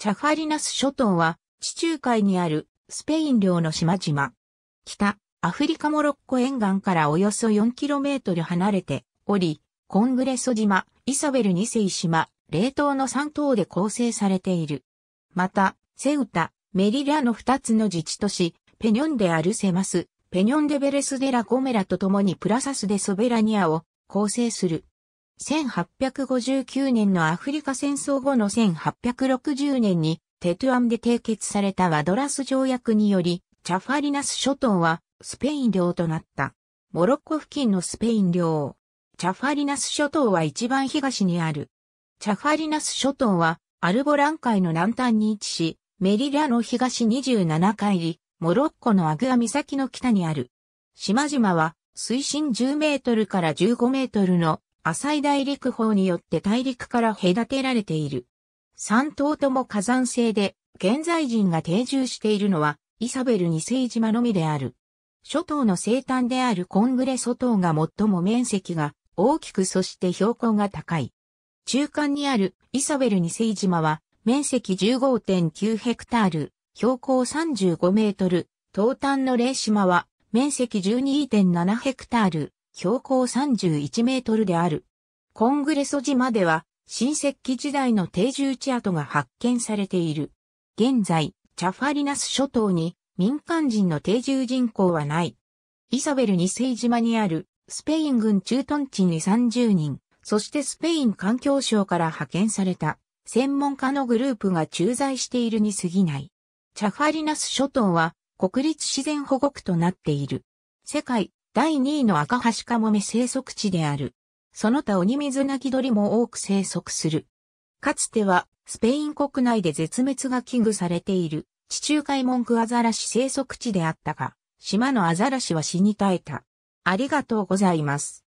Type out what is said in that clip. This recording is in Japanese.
チャファリナス諸島は地中海にあるスペイン領の島々。北、アフリカモロッコ沿岸からおよそ 4km 離れており、コングレソ島、イサベル2世島、冷凍の3島で構成されている。また、セウタ、メリラの2つの自治都市、ペニョンでアルセマス、ペニョンデベレスデラゴメラと共にプラサスデソベラニアを構成する。1859年のアフリカ戦争後の1860年にテトゥアンで締結されたワドラス条約により、チャファリナス諸島はスペイン領となった。モロッコ付近のスペイン領。チャファリナス諸島は一番東にある。チャファリナス諸島はアルボラン海の南端に位置し、メリラの東27海里、モロッコのアグア岬の北にある。島々は水深10メートルから15メートルの浅井大陸法によって大陸から隔てられている。三島とも火山性で、現在人が定住しているのは、イサベル二世島のみである。諸島の西端であるコングレ諸島が最も面積が大きくそして標高が高い。中間にあるイサベル二世島は面積15.9ヘクタール、標高35メートル、東端の霊島は面積12.7ヘクタール、標高31メートルである。コングレソ島では、新石器時代の定住地跡が発見されている。現在、チャファリナス諸島に民間人の定住人口はない。イサベル2世島にあるスペイン軍駐屯地に30人、そしてスペイン環境省から派遣された専門家のグループが駐在しているに過ぎない。チャファリナス諸島は国立自然保護区となっている。世界第2位の赤橋カモメ生息地である。その他鬼水鳴き鳥も多く生息する。かつては、スペイン国内で絶滅が危惧されている、地中海文句アザラシ生息地であったが、島のアザラシは死に絶えた。ありがとうございます。